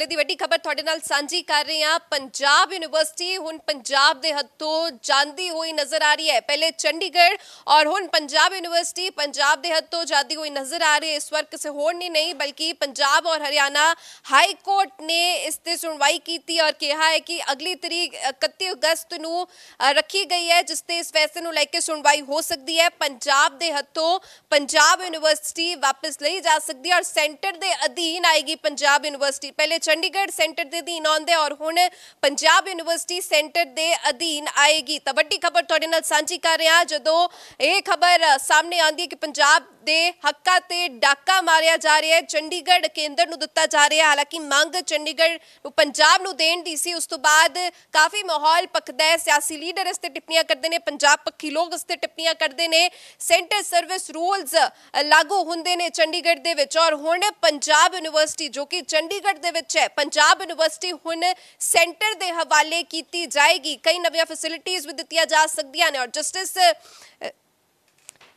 ਵੇਲੇ ਦੀ ਵੱਡੀ ਖਬਰ ਤੁਹਾਡੇ ਨਾਲ ਸਾਂਝੀ ਕਰ ਰਹੇ ਹਾਂ ਪੰਜਾਬ ਯੂਨੀਵਰਸਿਟੀ ਹੁਣ ਪੰਜਾਬ ਦੇ ਹੱਥੋਂ ਜਾਂਦੀ ਹੋਈ ਨਜ਼ਰ ਆ ਰਹੀ ਹੈ ਪਹਿਲੇ ਚੰਡੀਗੜ੍ਹ ਔਰ ਹੁਣ ਪੰਜਾਬ ਯੂਨੀਵਰਸਿਟੀ ਪੰਜਾਬ ਦੇ ਹੱਥੋਂ ਜਾਂਦੀ ਹੋਈ ਨਜ਼ਰ ਆ ਰਹੀ ਹੈ ਇਸ ਵਾਰ ਕਿਸੇ ਹੋਰ ਨਹੀਂ ਨਹੀਂ ਬਲਕਿ ਪੰਜਾਬ ਔਰ ਹਰਿਆਣਾ ਹਾਈ ਕੋਰਟ ਨੇ ਇਸ ਤੇ ਸੁਣਵਾਈ ਕੀਤੀ ਔਰ ਕਿਹਾ ਹੈ ਕਿ ਅਗਲੀ ਤਰੀਕ 31 ਅਗਸਤ ਨੂੰ ਰੱਖੀ ਗਈ ਹੈ ਜਿਸ ਤੇ ਇਸ ਫੈਸਲੇ ਨੂੰ ਲੈ ਕੇ ਸੁਣਵਾਈ ਹੋ ਸਕਦੀ ਹੈ ਪੰਜਾਬ ਦੇ ਹੱਥੋਂ ਪੰਜਾਬ ਯੂਨੀਵਰਸਿਟੀ ਵਾਪਸ ਲਈ ਜਾ ਸਕਦੀ ਹੈ ਔਰ ਸੈਂਟਰ ਦੇ ਅਧੀਨ ਆਏਗੀ ਪੰਜਾਬ ਯੂਨੀਵਰਸਿਟੀ ਪਹਿਲੇ ਚੰਡੀਗੜ੍ਹ ਸੈਂਟਰ ਦੇ ਅਧੀਨ ਆਉਂਦੇ ਔਰ ਹੁਣ ਪੰਜਾਬ ਯੂਨੀਵਰਸਿਟੀ ਸੈਂਟਰ ਦੇ ਅਧੀਨ ਆਏਗੀ ਤਾਂ ਵੱਡੀ ਖਬਰ ਤੁਹਾਡੇ ਨਾਲ ਸਾਂਝੀ ਕਰ ਰਿਹਾ ਜਦੋਂ ਇਹ ਖਬਰ ਸਾਹਮਣੇ ਆਉਂਦੀ ਹੈ ਕਿ ਪੰਜਾਬ ਦੇ ਹੱਕਾਂ ਤੇ ਡਾਕਾ ਮਾਰਿਆ ਜਾ ਰਿਹਾ ਹੈ ਚੰਡੀਗੜ੍ਹ ਕੇਂਦਰ ਨੂੰ ਦਿੱਤਾ ਜਾ ਰਿਹਾ ਹਾਲਾਂਕਿ ਮੰਗ ਚੰਡੀਗੜ੍ਹ ਨੂੰ ਪੰਜਾਬ ਨੂੰ ਦੇਣ ਦੀ ਸੀ ਉਸ ਤੋਂ ਬਾਅਦ ਕਾਫੀ ਮਾਹੌਲ ਪਕਦਾ ਹੈ ਸਿਆਸੀ ਲੀਡਰ ਇਸ ਤੇ ਟਿੱਪਣੀਆਂ ਕਰਦੇ ਨੇ ਪੰਜਾਬ ਪੱਖੀ ਲੋਕ ਇਸ ਤੇ ਟਿੱਪਣੀਆਂ ਕਰਦੇ ਨੇ ਸੈਂਟਰ ਸਰਵਿਸ ਰੂਲਸ ਲਾਗੂ ਹੁੰਦੇ ਨੇ ਚੰਡੀਗੜ੍ਹ ਦੇ ਵਿੱਚ ਔਰ ਹੁਣ ਪੰਜਾਬ ਯੂਨੀਵਰਸਿਟੀ ਜੋ ਕਿ ਚੰਡੀਗੜ੍ਹ ਦੇ ਵਿੱਚ ਹੈ ਪੰਜਾਬ ਯੂਨੀਵਰਸਿਟੀ ਹੁਣ ਸੈਂਟਰ ਦੇ ਹਵਾਲੇ ਕੀਤੀ ਜਾਏਗੀ ਕਈ ਨਵੀਆਂ ਫੈਸਿਲਿਟੀਆਂ ਵੀ ਦਿੱਤੀਆਂ ਜਾ ਸਕਦੀਆਂ ਨੇ ਔਰ ਜਸਟਿਸ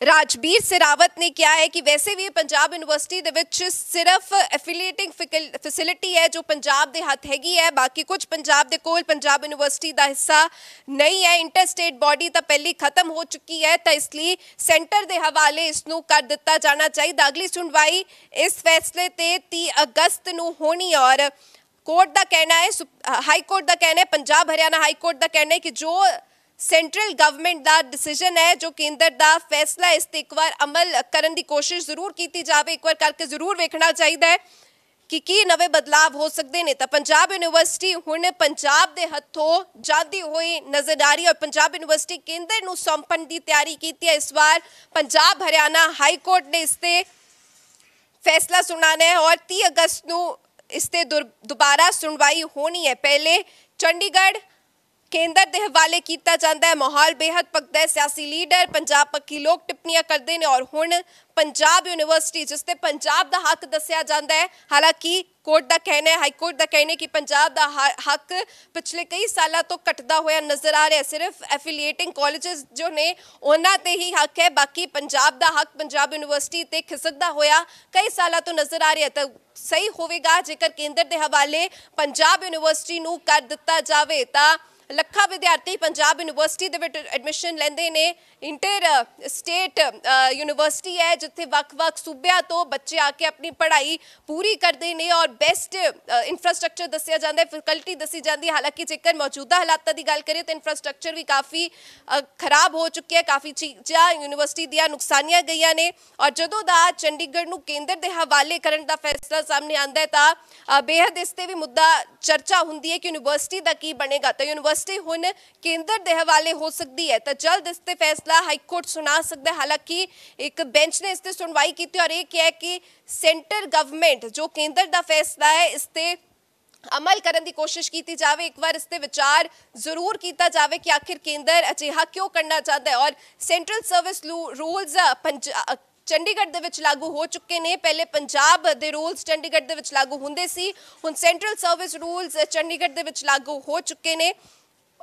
ਰਾਜਬੀਰ ਸਿਰਾਵਤ ਨੇ ਕਿਹਾ ਹੈ ਕਿ ਵੈਸੇ ਵੀ ਪੰਜਾਬ ਯੂਨੀਵਰਸਿਟੀ ਦੇ ਵਿੱਚ ਸਿਰਫ ਐਫੀਲੀਏਟਿੰਗ ਫੈਸਿਲਿਟੀ ਹੈ ਜੋ ਪੰਜਾਬ ਦੇ ਹੱਥ ਹੈਗੀ ਹੈ ਬਾਕੀ ਕੁਝ ਪੰਜਾਬ ਦੇ ਕੋਲ ਪੰਜਾਬ ਯੂਨੀਵਰਸਿਟੀ ਦਾ ਹਿੱਸਾ ਨਹੀਂ ਹੈ ਇੰਟਰ ਸਟੇਟ ਬਾਡੀ ਤਾਂ ਪਹਿਲੀ ਖਤਮ ਹੋ ਚੁੱਕੀ ਹੈ ਤਾਂ ਇਸ ਲਈ ਸੈਂਟਰ ਦੇ ਹਵਾਲੇ ਇਸ ਨੂੰ ਕਰ ਦਿੱਤਾ ਜਾਣਾ ਚਾਹੀਦਾ ਅਗਲੀ ਸੁਣਵਾਈ ਇਸ ਫੈਸਲੇ ਤੇ 30 ਅਗਸਤ ਨੂੰ ਹੋਣੀ ਔਰ ਕੋਰਟ ਦਾ ਕਹਿਣਾ ਹੈ ਹਾਈ ਕੋਰਟ ਦਾ ਕਹਿਣਾ ਹੈ ਪੰਜਾਬ ਹਰਿਆਣਾ ਹਾਈ ਕੋਰਟ ਦਾ ਕਹਿਣਾ ਹੈ ਕਿ ਜੋ ਸੈਂਟਰਲ ਗਵਰਨਮੈਂਟ ਦਾ ਡਿਸੀਜਨ ਹੈ ਜੋ ਕੇਂਦਰ ਦਾ ਫੈਸਲਾ ਇਸ ਤੇ ਇੱਕ ਵਾਰ ਅਮਲ ਕਰਨ ਦੀ ਕੋਸ਼ਿਸ਼ ਜ਼ਰੂਰ ਕੀਤੀ ਜਾਵੇ ਇੱਕ ਵਾਰ ਕਰਕੇ ਜ਼ਰੂਰ ਵੇਖਣਾ ਚਾਹੀਦਾ ਹੈ ਕਿ ਕੀ ਨਵੇਂ ਬਦਲਾਵ ਹੋ ਸਕਦੇ ਨੇ ਤਾਂ ਪੰਜਾਬ ਯੂਨੀਵਰਸਿਟੀ ਹੁਣ ਪੰਜਾਬ ਦੇ ਹੱਥੋਂ ਜਾਂਦੀ ਹੋਈ ਨਜ਼ਰਦਾਰੀ ਆ ਹੈ ਪੰਜਾਬ ਯੂਨੀਵਰਸਿਟੀ ਕੇਂਦਰ ਨੂੰ ਸੌਂਪਣ ਦੀ ਤਿਆਰੀ ਕੀਤੀ ਹੈ ਇਸ ਵਾਰ ਪੰਜਾਬ ਹਰਿਆਣਾ ਹਾਈ ਕੋਰਟ ਨੇ ਇਸ ਤੇ ਫੈਸਲਾ ਸੁਣਾਣਾ ਹੈ ਔਰ 30 ਅਗਸਤ ਨੂੰ ਇਸ ਤੇ ਦੁਬਾਰਾ ਸੁਣਵਾਈ ਹੋਣੀ ਹੈ ਪਹਿਲੇ ਚੰਡੀਗੜ੍ਹ ਕੇਂਦਰ ਦੇ ਹਵਾਲੇ ਕੀਤਾ ਜਾਂਦਾ ਹੈ ਮਾਹੌਲ ਬੇहद ਪਕਦਾ ਹੈ ਸਿਆਸੀ ਲੀਡਰ ਪੰਜਾਬ ਪੱਕੀ ਲੋਕ ਟਿੱਪਣੀਆਂ ਕਰਦੇ ਨੇ ਔਰ ਹੁਣ ਪੰਜਾਬ ਯੂਨੀਵਰਸਿਟੀ ਜਿਸ ਤੇ ਪੰਜਾਬ ਦਾ ਹੱਕ ਦੱਸਿਆ ਜਾਂਦਾ ਹੈ ਹਾਲਾਂਕਿ ਕੋਰਟ ਦਾ ਕਹਿਣਾ ਹੈ ਹਾਈ ਕੋਰਟ ਦਾ ਕਹਿਣਾ ਕਿ ਪੰਜਾਬ ਦਾ ਹੱਕ ਪਿਛਲੇ ਕਈ ਸਾਲਾਂ ਤੋਂ ਘਟਦਾ ਹੋਇਆ ਨਜ਼ਰ ਆ ਰਿਹਾ ਸਿਰਫ ਐਫੀਲੀਏਟਿੰਗ ਕਾਲਜਸ ਜੋ ਨੇ ਉਹਨਾਂ ਤੇ ਹੀ ਹੱਕ ਹੈ ਬਾਕੀ ਪੰਜਾਬ ਦਾ ਹੱਕ ਪੰਜਾਬ ਯੂਨੀਵਰਸਿਟੀ ਤੇ ਖਿਸਕਦਾ ਹੋਇਆ ਕਈ ਸਾਲਾਂ ਤੋਂ ਨਜ਼ਰ ਆ ਰਿਹਾ ਤਾਂ ਸਹੀ ਹੋਵੇਗਾ ਜੇਕਰ ਕੇਂਦਰ ਦੇ ਹਵਾਲੇ ਪੰਜਾਬ ਯੂਨੀਵਰਸਿਟੀ ਨੂੰ ਕਰ ਦਿੱਤਾ ਜਾਵੇ ਤਾਂ ਲੱਖਾਂ ਵਿਦਿਆਰਥੀ ਪੰਜਾਬ ਯੂਨੀਵਰਸਿਟੀ ਦੇ ਵਿੱਚ ਐਡਮਿਸ਼ਨ ਲੈਂਦੇ ਨੇ ਇੰਟਰ ਸਟੇਟ ਯੂਨੀਵਰਸਿਟੀ ਹੈ ਜਿੱਥੇ ਵੱਖ-ਵੱਖ ਸੂਬਿਆਂ ਤੋਂ ਬੱਚੇ ਆ ਕੇ ਆਪਣੀ ਪੜ੍ਹਾਈ ਪੂਰੀ ਕਰਦੇ ਨੇ ਔਰ ਬੈਸਟ ਇਨਫਰਾਸਟ੍ਰਕਚਰ ਦੱਸਿਆ ਜਾਂਦਾ ਹੈ ਫੈਕਲਟੀ ਦੱਸੀ ਜਾਂਦੀ ਹੈ ਹਾਲਾਂਕਿ ਜੇਕਰ ਮੌਜੂਦਾ ਹਾਲਾਤਾਂ ਦੀ ਗੱਲ ਕਰੀਏ ਤਾਂ ਇਨਫਰਾਸਟ੍ਰਕਚਰ ਵੀ ਕਾਫੀ ਖਰਾਬ ਹੋ ਚੁੱਕਿਆ ਹੈ ਕਾਫੀ ਚੀਜ਼ਾਂ ਯੂਨੀਵਰਸਿਟੀ ਦੀਆਂ ਨੁਕਸਾਨੀਆਂ ਗਈਆਂ ਨੇ ਔਰ ਜਦੋਂ ਦਾ ਚੰਡੀਗੜ੍ਹ ਨੂੰ ਕੇਂਦਰ ਦੇ ਹਵਾਲੇ ਕਰਨ ਦਾ ਫੈਸਲਾ ਸਾਹਮਣੇ ਆਂਦਾ ਹੈ ਤਾਂ ਬੇਹਦ ਇਸ ਤੇ ਵੀ ਮੁੱਦਾ ਚਰਚਾ ਹੁੰਦੀ ਹੈ ਕਿ ਯੂਨੀਵਰਸਿਟੀ ਦਾ ਕੀ ਬਣੇਗਾ ਤਾਂ ਯੂਨੀਵਰਸਿਟੀ ਯੂਨੀਵਰਸਿਟੀ ਹੁਣ ਕੇਂਦਰ ਦੇ ਹਵਾਲੇ ਹੋ ਸਕਦੀ ਹੈ ਤਾਂ ਜਲਦ ਇਸ ਤੇ ਫੈਸਲਾ ਹਾਈ ਕੋਰਟ ਸੁਣਾ ਸਕਦਾ ਹੈ ਹਾਲਾਂਕਿ ਇੱਕ ਬੈਂਚ ਨੇ ਇਸ ਤੇ ਸੁਣਵਾਈ ਕੀਤੀ ਔਰ ਇਹ ਕਿਹਾ ਕਿ ਸੈਂਟਰ ਗਵਰਨਮੈਂਟ ਜੋ ਕੇਂਦਰ ਦਾ ਫੈਸਲਾ ਹੈ ਇਸ ਤੇ ਅਮਲ ਕਰਨ ਦੀ ਕੋਸ਼ਿਸ਼ ਕੀਤੀ ਜਾਵੇ ਇੱਕ ਵਾਰ ਇਸ ਤੇ ਵਿਚਾਰ ਜ਼ਰੂਰ ਕੀਤਾ ਜਾਵੇ ਕਿ ਆਖਿਰ ਕੇਂਦਰ ਅਜਿਹਾ ਕਿਉਂ ਕਰਨਾ ਚਾਹਦਾ ਹੈ ਔਰ ਸੈਂਟਰਲ ਸਰਵਿਸ ਰੂਲਸ ਚੰਡੀਗੜ੍ਹ ਦੇ ਵਿੱਚ ਲਾਗੂ ਹੋ ਚੁੱਕੇ ਨੇ ਪਹਿਲੇ ਪੰਜਾਬ ਦੇ ਰੂਲਸ ਚੰਡੀਗੜ੍ਹ ਦੇ ਵਿੱਚ ਲਾਗੂ ਹੁੰਦੇ ਸੀ ਹੁਣ ਸੈਂਟਰਲ ਸਰਵਿਸ ਰੂਲਸ ਚੰਡੀਗੜ੍ਹ ਦੇ ਵਿੱਚ ਲਾਗੂ ਹੋ ਚੁੱਕੇ ਨੇ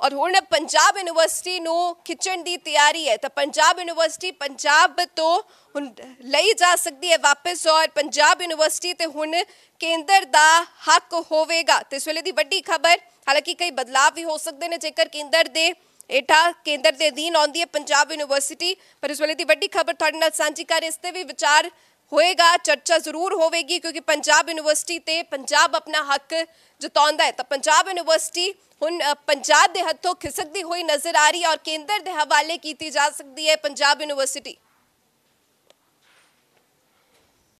ਔਰ ਹੁਣ ਪੰਜਾਬ ਯੂਨੀਵਰਸਿਟੀ ਨੂੰ ਖਿੱਚਣ ਦੀ ਤਿਆਰੀ ਹੈ ਤਾਂ ਪੰਜਾਬ ਯੂਨੀਵਰਸਿਟੀ ਪੰਜਾਬ ਤੋਂ ਹੁਣ ਲਈ ਜਾ ਸਕਦੀ ਹੈ ਵਾਪਸ ਔਰ ਪੰਜਾਬ ਯੂਨੀਵਰਸਿਟੀ ਤੇ ਹੁਣ ਕੇਂਦਰ ਦਾ ਹੱਕ ਹੋਵੇਗਾ ਤੇ ਇਸ ਵੇਲੇ ਦੀ ਵੱਡੀ ਖਬਰ ਹਾਲਾਂਕਿ ਕਈ ਬਦਲਾਅ ਵੀ ਹੋ ਸਕਦੇ ਨੇ ਜੇਕਰ ਕੇਂਦਰ ਦੇ ਇਟਾ ਕੇਂਦਰ ਦੇ ਅਧੀਨ ਆਉਂਦੀ ਹੈ ਪੰਜਾਬ ਯੂਨੀਵਰਸਿਟੀ ਪਰ ਇਸ ਵੇਲੇ ਦੀ ਵੱਡੀ ਖਬਰ ਤੁਹਾਡੇ ਨਾਲ ਸਾਂਝੀ ਕਰ ਇਸ ਤੇ ਵੀ ਵਿਚਾਰ ਹੋਏਗਾ ਚਰਚਾ ਜ਼ਰੂਰ ਹੋਵੇਗੀ ਕਿਉਂਕਿ ਪੰਜਾਬ ਯੂਨੀਵਰਸਿਟੀ ਤੇ ਪੰਜਾਬ ਆਪਣਾ ਹੱਕ ਜਤਾਉਂਦਾ ਹੈ ਤਾਂ ਪੰਜਾਬ ਯੂਨੀਵਰਸਿਟੀ ਹੁਣ ਪੰਜਾਬ ਦੇ ਹੱਥੋਂ ਖਿਸਕਦੀ ਹੋਈ ਨਜ਼ਰ ਆ ਰਹੀ ਹੈ ਔਰ ਕੇਂਦਰ ਦੇ ਹਵਾਲੇ ਕੀਤੀ ਜਾ ਸਕਦੀ ਹੈ ਪੰਜਾਬ ਯੂਨੀਵਰਸਿਟੀ